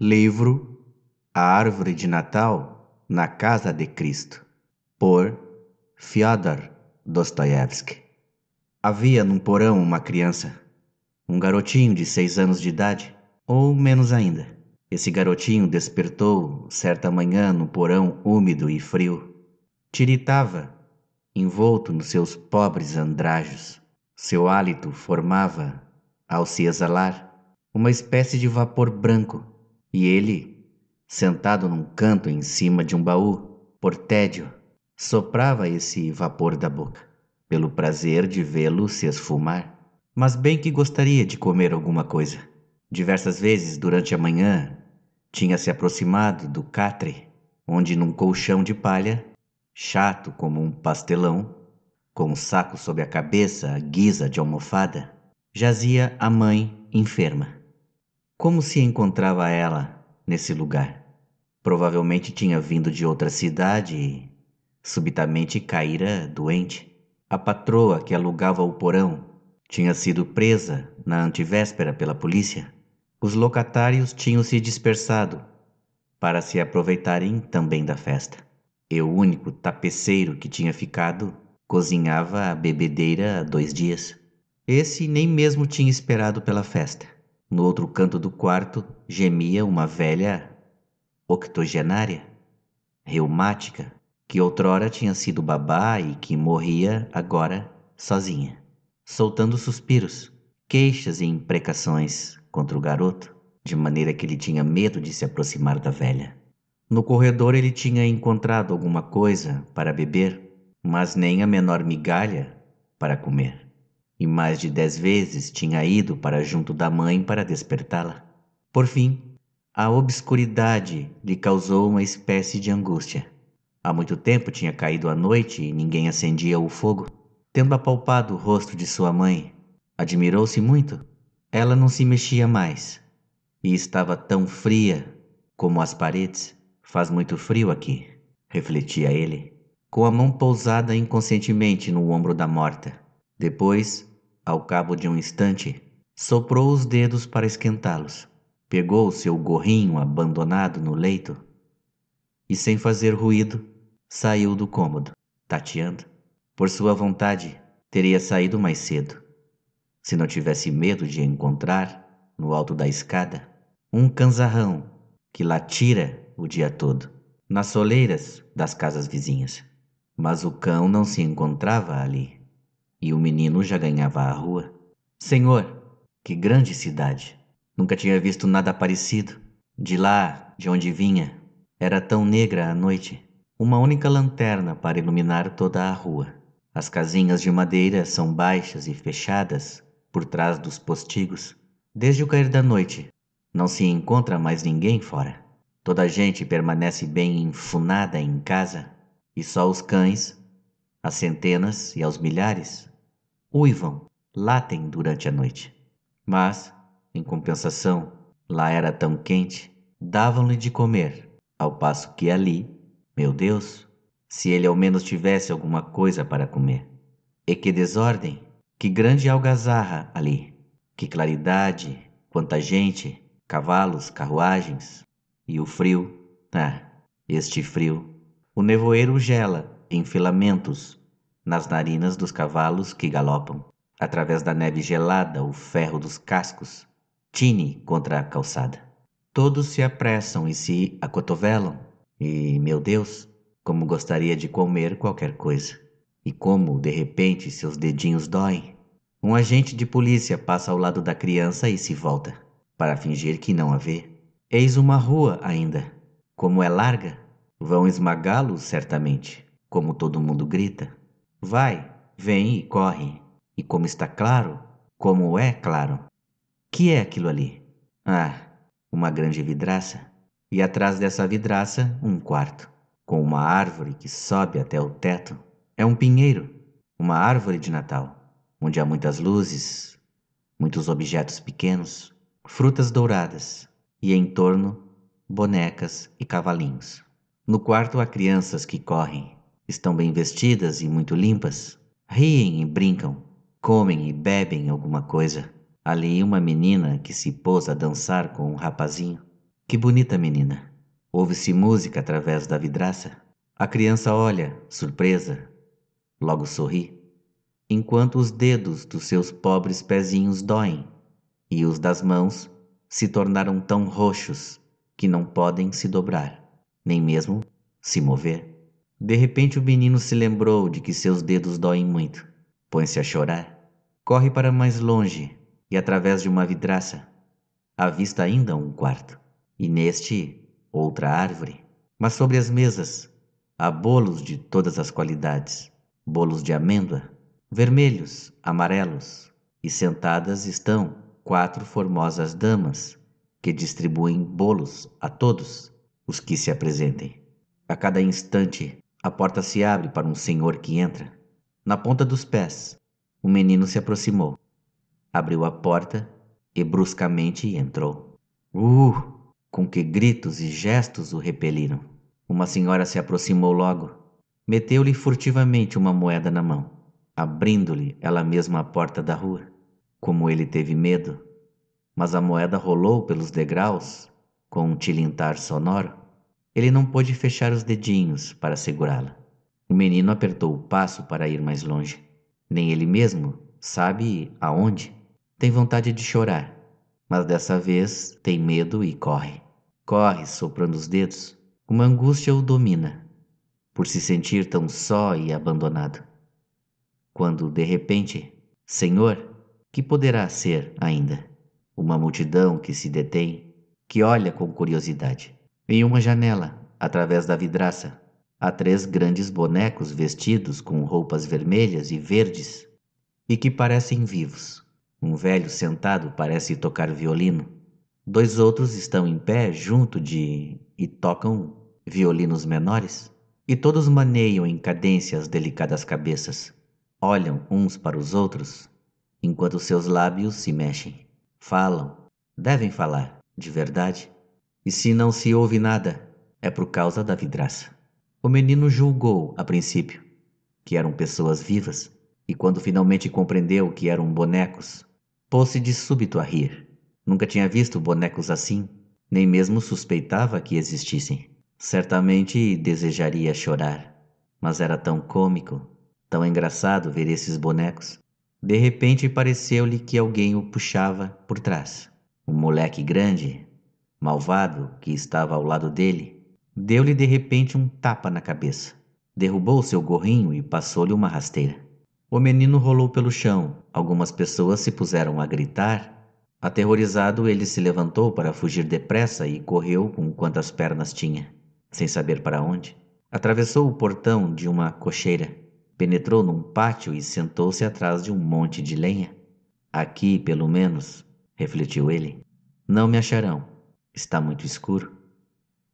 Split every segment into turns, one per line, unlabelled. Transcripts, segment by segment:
Livro A Árvore de Natal na Casa de Cristo, por Fyodor Dostoevsky. Havia num porão uma criança, um garotinho de seis anos de idade, ou menos ainda. Esse garotinho despertou certa manhã no porão úmido e frio. Tiritava, envolto nos seus pobres andrajos. Seu hálito formava, ao se exalar, uma espécie de vapor branco e ele, sentado num canto em cima de um baú, por tédio, soprava esse vapor da boca, pelo prazer de vê-lo se esfumar. Mas bem que gostaria de comer alguma coisa. Diversas vezes durante a manhã, tinha se aproximado do catre, onde num colchão de palha, chato como um pastelão, com um saco sob a cabeça à guisa de almofada, jazia a mãe enferma. Como se encontrava ela nesse lugar? Provavelmente tinha vindo de outra cidade e subitamente caíra doente. A patroa que alugava o porão tinha sido presa na antivéspera pela polícia. Os locatários tinham se dispersado para se aproveitarem também da festa. Eu, único tapeceiro que tinha ficado, cozinhava a bebedeira há dois dias. Esse nem mesmo tinha esperado pela festa. No outro canto do quarto gemia uma velha octogenária, reumática, que outrora tinha sido babá e que morria agora sozinha, soltando suspiros, queixas e imprecações contra o garoto, de maneira que ele tinha medo de se aproximar da velha. No corredor ele tinha encontrado alguma coisa para beber, mas nem a menor migalha para comer e mais de dez vezes tinha ido para junto da mãe para despertá-la. Por fim, a obscuridade lhe causou uma espécie de angústia. Há muito tempo tinha caído a noite e ninguém acendia o fogo. Tendo apalpado o rosto de sua mãe, admirou-se muito. Ela não se mexia mais e estava tão fria como as paredes. Faz muito frio aqui, refletia ele, com a mão pousada inconscientemente no ombro da morta. Depois, ao cabo de um instante, soprou os dedos para esquentá-los, pegou seu gorrinho abandonado no leito e, sem fazer ruído, saiu do cômodo, tateando. Por sua vontade, teria saído mais cedo, se não tivesse medo de encontrar, no alto da escada, um canzarrão que latira o dia todo, nas soleiras das casas vizinhas. Mas o cão não se encontrava ali e o menino já ganhava a rua. Senhor, que grande cidade! Nunca tinha visto nada parecido. De lá, de onde vinha, era tão negra a noite. Uma única lanterna para iluminar toda a rua. As casinhas de madeira são baixas e fechadas por trás dos postigos. Desde o cair da noite, não se encontra mais ninguém fora. Toda a gente permanece bem enfunada em casa, e só os cães, às centenas e aos milhares, uivam, latem durante a noite. Mas, em compensação, lá era tão quente, davam-lhe de comer, ao passo que ali, meu Deus, se ele ao menos tivesse alguma coisa para comer. E que desordem, que grande algazarra ali, que claridade, quanta gente, cavalos, carruagens, e o frio, ah, este frio. O nevoeiro gela em filamentos nas narinas dos cavalos que galopam, através da neve gelada, o ferro dos cascos, tine contra a calçada. Todos se apressam e se acotovelam, e, meu Deus, como gostaria de comer qualquer coisa. E como, de repente, seus dedinhos doem. Um agente de polícia passa ao lado da criança e se volta, para fingir que não a vê. Eis uma rua ainda. Como é larga, vão esmagá-lo certamente, como todo mundo grita. Vai, vem e corre. E como está claro, como é claro. Que é aquilo ali? Ah, uma grande vidraça. E atrás dessa vidraça, um quarto, com uma árvore que sobe até o teto. É um pinheiro, uma árvore de Natal, onde há muitas luzes, muitos objetos pequenos, frutas douradas e em torno bonecas e cavalinhos. No quarto há crianças que correm, Estão bem vestidas e muito limpas. Riem e brincam. Comem e bebem alguma coisa. Ali uma menina que se pôs a dançar com um rapazinho. Que bonita menina! Ouve-se música através da vidraça. A criança olha, surpresa, logo sorri, enquanto os dedos dos seus pobres pezinhos doem e os das mãos se tornaram tão roxos que não podem se dobrar, nem mesmo se mover. De repente o menino se lembrou de que seus dedos doem muito. Põe-se a chorar. Corre para mais longe e através de uma vidraça. Avista ainda um quarto. E neste, outra árvore. Mas sobre as mesas, há bolos de todas as qualidades. Bolos de amêndoa, vermelhos, amarelos. E sentadas estão quatro formosas damas que distribuem bolos a todos os que se apresentem. A cada instante, a porta se abre para um senhor que entra. Na ponta dos pés, o menino se aproximou, abriu a porta e bruscamente entrou. Uh! Com que gritos e gestos o repeliram. Uma senhora se aproximou logo, meteu-lhe furtivamente uma moeda na mão, abrindo-lhe ela mesma a porta da rua. Como ele teve medo, mas a moeda rolou pelos degraus com um tilintar sonoro ele não pôde fechar os dedinhos para segurá-la. O menino apertou o passo para ir mais longe. Nem ele mesmo sabe aonde. Tem vontade de chorar, mas dessa vez tem medo e corre. Corre, soprando os dedos. Uma angústia o domina, por se sentir tão só e abandonado. Quando, de repente, Senhor, que poderá ser ainda? Uma multidão que se detém, que olha com curiosidade. Em uma janela, através da vidraça, há três grandes bonecos vestidos com roupas vermelhas e verdes e que parecem vivos. Um velho sentado parece tocar violino. Dois outros estão em pé junto de e tocam violinos menores. E todos maneiam em cadência as delicadas cabeças. Olham uns para os outros, enquanto seus lábios se mexem. Falam, devem falar, de verdade, e se não se ouve nada, é por causa da vidraça. O menino julgou, a princípio, que eram pessoas vivas, e quando finalmente compreendeu que eram bonecos, pôs-se de súbito a rir. Nunca tinha visto bonecos assim, nem mesmo suspeitava que existissem. Certamente desejaria chorar, mas era tão cômico, tão engraçado ver esses bonecos. De repente pareceu-lhe que alguém o puxava por trás. Um moleque grande, malvado que estava ao lado dele, deu-lhe de repente um tapa na cabeça. Derrubou seu gorrinho e passou-lhe uma rasteira. O menino rolou pelo chão. Algumas pessoas se puseram a gritar. Aterrorizado, ele se levantou para fugir depressa e correu com quantas pernas tinha, sem saber para onde. Atravessou o portão de uma cocheira, penetrou num pátio e sentou-se atrás de um monte de lenha. Aqui, pelo menos, refletiu ele, não me acharão. Está muito escuro.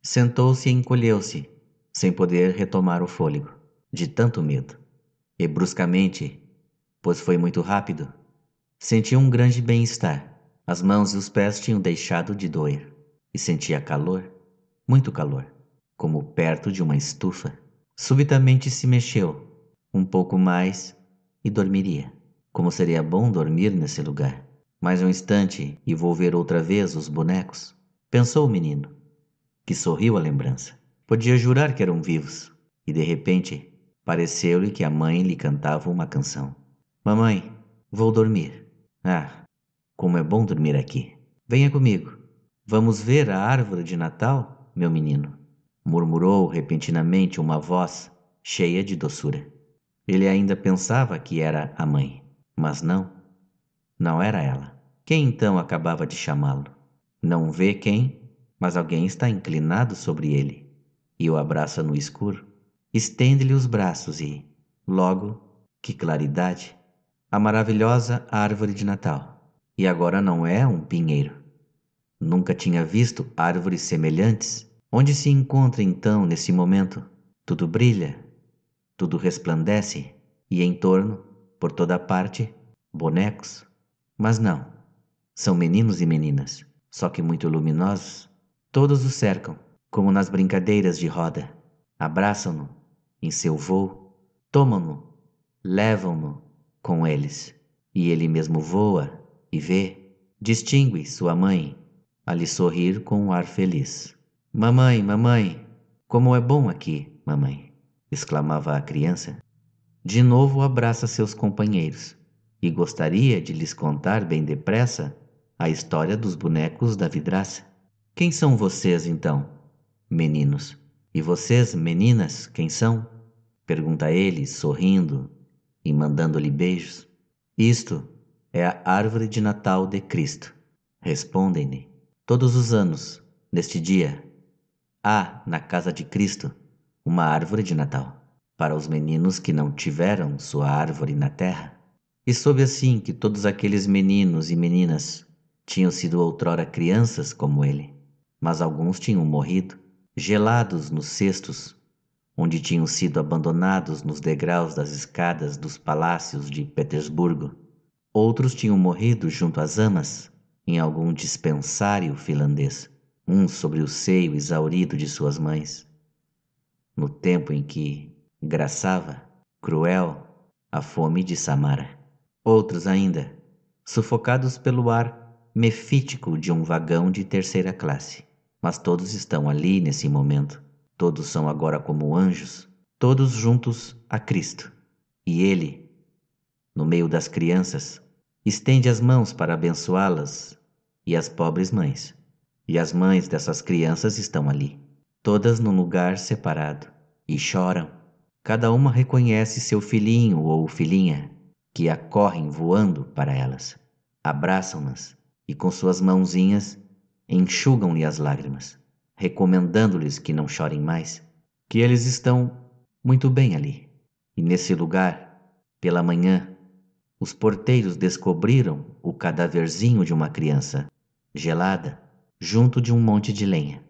Sentou-se e encolheu-se, sem poder retomar o fôlego, de tanto medo. E bruscamente, pois foi muito rápido, sentiu um grande bem-estar. As mãos e os pés tinham deixado de doer, e sentia calor, muito calor, como perto de uma estufa. Subitamente se mexeu, um pouco mais, e dormiria. Como seria bom dormir nesse lugar. Mais um instante e vou ver outra vez os bonecos. Pensou o menino, que sorriu à lembrança. Podia jurar que eram vivos, e de repente pareceu-lhe que a mãe lhe cantava uma canção. Mamãe, vou dormir. Ah, como é bom dormir aqui. Venha comigo. Vamos ver a árvore de Natal, meu menino. Murmurou repentinamente uma voz cheia de doçura. Ele ainda pensava que era a mãe, mas não, não era ela. Quem então acabava de chamá-lo? Não vê quem, mas alguém está inclinado sobre ele e o abraça no escuro. Estende-lhe os braços e, logo, que claridade! A maravilhosa árvore de Natal. E agora não é um pinheiro. Nunca tinha visto árvores semelhantes. Onde se encontra então nesse momento? Tudo brilha, tudo resplandece, e em torno, por toda parte, bonecos. Mas não, são meninos e meninas só que muito luminosos, todos o cercam, como nas brincadeiras de roda. Abraçam-no em seu voo, tomam-no, levam-no com eles. E ele mesmo voa e vê, distingue sua mãe, a lhe sorrir com um ar feliz. Mamãe, mamãe, como é bom aqui, mamãe! exclamava a criança. De novo abraça seus companheiros e gostaria de lhes contar bem depressa a história dos bonecos da vidraça. Quem são vocês então, meninos? E vocês, meninas, quem são? Pergunta ele, sorrindo e mandando-lhe beijos. Isto é a árvore de Natal de Cristo. Respondem-lhe. Todos os anos, neste dia, há na casa de Cristo uma árvore de Natal para os meninos que não tiveram sua árvore na terra. E soube assim que todos aqueles meninos e meninas tinham sido outrora crianças como ele, mas alguns tinham morrido, gelados nos cestos, onde tinham sido abandonados nos degraus das escadas dos palácios de Petersburgo. Outros tinham morrido junto às amas, em algum dispensário finlandês, um sobre o seio exaurido de suas mães. No tempo em que graçava, cruel, a fome de Samara. Outros ainda, sufocados pelo ar mefítico de um vagão de terceira classe. Mas todos estão ali nesse momento. Todos são agora como anjos, todos juntos a Cristo. E ele, no meio das crianças, estende as mãos para abençoá-las e as pobres mães. E as mães dessas crianças estão ali, todas num lugar separado, e choram. Cada uma reconhece seu filhinho ou filhinha, que acorrem voando para elas, abraçam-nas e com suas mãozinhas enxugam-lhe as lágrimas, recomendando-lhes que não chorem mais, que eles estão muito bem ali. E nesse lugar, pela manhã, os porteiros descobriram o cadaverzinho de uma criança, gelada, junto de um monte de lenha.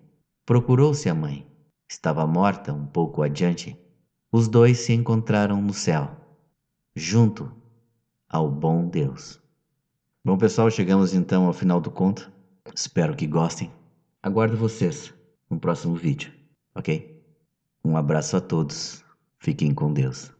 Procurou-se a mãe, estava morta um pouco adiante. Os dois se encontraram no céu, junto ao bom Deus. Bom, pessoal, chegamos então ao final do conto. Espero que gostem. Aguardo vocês no próximo vídeo, ok? Um abraço a todos. Fiquem com Deus.